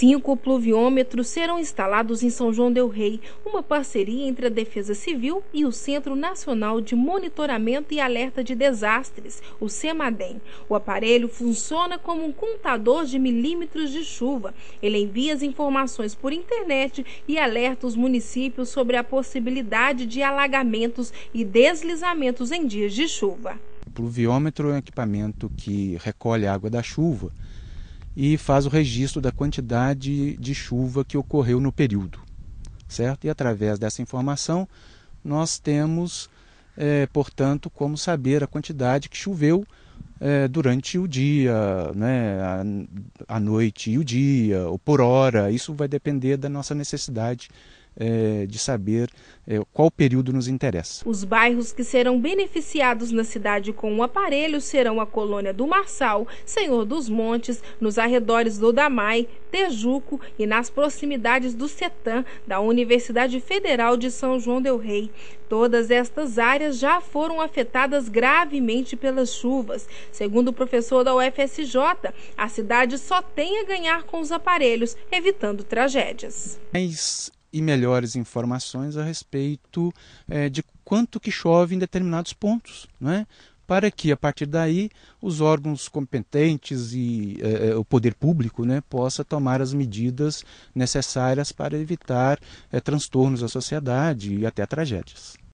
Cinco pluviômetros serão instalados em São João Del Rei, uma parceria entre a Defesa Civil e o Centro Nacional de Monitoramento e Alerta de Desastres, o CEMADEM. O aparelho funciona como um contador de milímetros de chuva. Ele envia as informações por internet e alerta os municípios sobre a possibilidade de alagamentos e deslizamentos em dias de chuva. O pluviômetro é um equipamento que recolhe água da chuva e faz o registro da quantidade de chuva que ocorreu no período, certo? E através dessa informação nós temos, é, portanto, como saber a quantidade que choveu é, durante o dia, né, a, a noite e o dia, ou por hora. Isso vai depender da nossa necessidade é, de saber é, qual período nos interessa. Os bairros que serão beneficiados na cidade com o aparelho serão a Colônia do Marçal, Senhor dos Montes, nos arredores do Damai, Tejuco e nas proximidades do CETAM, da Universidade Federal de São João del Rei. Todas estas áreas já foram afetadas gravemente pelas chuvas. Segundo o professor da UFSJ, a cidade só tem a ganhar com os aparelhos, evitando tragédias. Mas e melhores informações a respeito é, de quanto que chove em determinados pontos, é? para que a partir daí os órgãos competentes e eh, eh, o poder público né, possa tomar as medidas necessárias para evitar eh, transtornos à sociedade e até tragédias.